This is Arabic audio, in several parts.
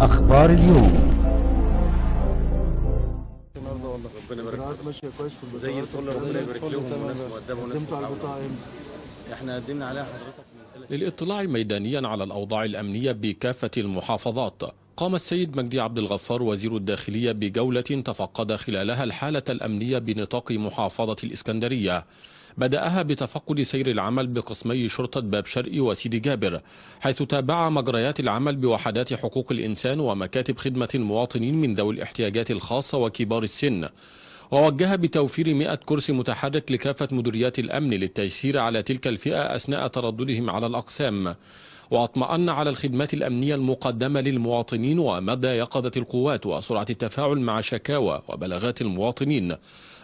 أخبار اليوم ربنا زي الفل ربنا يبارك وناس وناس احنا قدمنا عليها حضرتك للاطلاع ميدانيا على الاوضاع الامنيه بكافه المحافظات قام السيد مجدي عبد الغفار وزير الداخلية بجولة تفقد خلالها الحالة الأمنية بنطاق محافظة الإسكندرية بدأها بتفقد سير العمل بقسمي شرطة باب شرقي وسيدي جابر حيث تابع مجريات العمل بوحدات حقوق الإنسان ومكاتب خدمة المواطنين من ذوي الاحتياجات الخاصة وكبار السن ووجه بتوفير 100 كرسي متحرك لكافة مديريات الأمن للتيسير على تلك الفئة أثناء ترددهم على الأقسام واطمأن على الخدمات الأمنية المقدمة للمواطنين ومدى يقظة القوات وسرعة التفاعل مع شكاوى وبلاغات المواطنين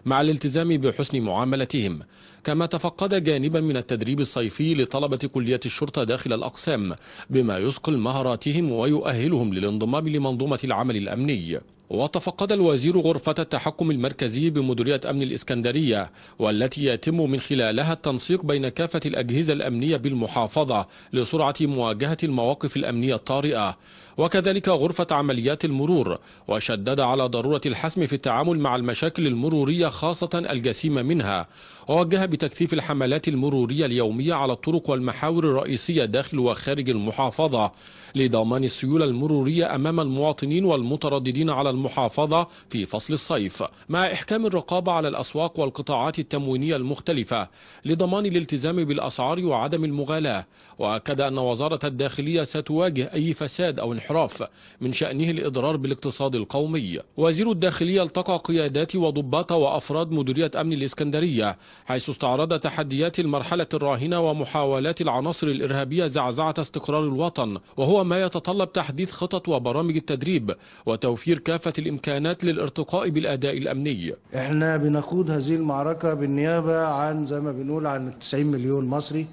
مع الالتزام بحسن معاملتهم كما تفقد جانبا من التدريب الصيفي لطلبة كلية الشرطة داخل الأقسام بما يثقل مهاراتهم ويؤهلهم للانضمام لمنظومة العمل الأمني وتفقد الوزير غرفة التحكم المركزي بمديرية أمن الإسكندرية والتي يتم من خلالها التنسيق بين كافة الأجهزة الأمنية بالمحافظة لسرعة مواجهة المواقف الأمنية الطارئة وكذلك غرفة عمليات المرور وشدد على ضرورة الحسم في التعامل مع المشاكل المرورية خاصة الجسيمة منها ووجه بتكثيف الحملات المرورية اليومية على الطرق والمحاور الرئيسية داخل وخارج المحافظة لضمان السيولة المرورية أمام المواطنين والمترددين على المحافظة المحافظة في فصل الصيف مع إحكام الرقابة على الأسواق والقطاعات التموينية المختلفة لضمان الالتزام بالأسعار وعدم المغالاة وأكد أن وزارة الداخلية ستواجه أي فساد أو انحراف من شأنه الإضرار بالاقتصاد القومي وزير الداخلية التقى قيادات وضباط وأفراد مديرية أمن الإسكندرية حيث استعرض تحديات المرحلة الراهنة ومحاولات العناصر الإرهابية زعزعة استقرار الوطن وهو ما يتطلب تحديث خطط وبرامج التدريب وتوفير كافة كافة الإمكانات للارتقاء بالأداء الأمني إحنا بنخوض هذه المعركة بالنيابة عن زي ما بنقول عن 90 مليون مصري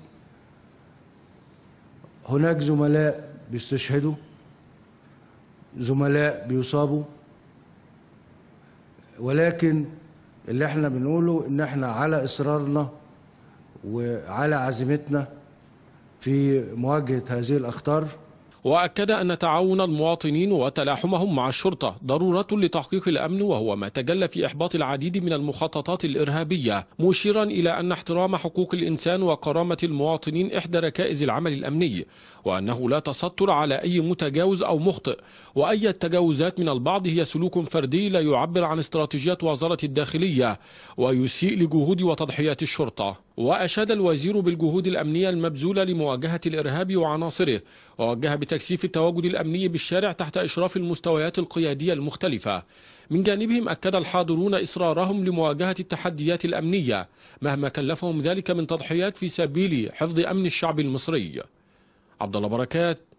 هناك زملاء بيستشهدوا زملاء بيصابوا ولكن اللي احنا بنقوله ان احنا على اصرارنا وعلى عزيمتنا في مواجهه هذه الاخطار وأكد أن تعاون المواطنين وتلاحمهم مع الشرطة ضرورة لتحقيق الأمن وهو ما تجلى في إحباط العديد من المخططات الإرهابية مشيرا إلى أن احترام حقوق الإنسان وكرامة المواطنين إحدى ركائز العمل الأمني وأنه لا تستر على أي متجاوز أو مخطئ وأي التجاوزات من البعض هي سلوك فردي لا يعبر عن استراتيجيات وزارة الداخلية ويسيء لجهود وتضحيات الشرطة وأشاد الوزير بالجهود الأمنية المبذولة لمواجهة الإرهاب وعناصره ووجه بتكثيف التواجد الأمني بالشارع تحت إشراف المستويات القيادية المختلفة من جانبهم أكد الحاضرون إصرارهم لمواجهة التحديات الأمنية مهما كلفهم ذلك من تضحيات في سبيل حفظ أمن الشعب المصري عبد الله بركات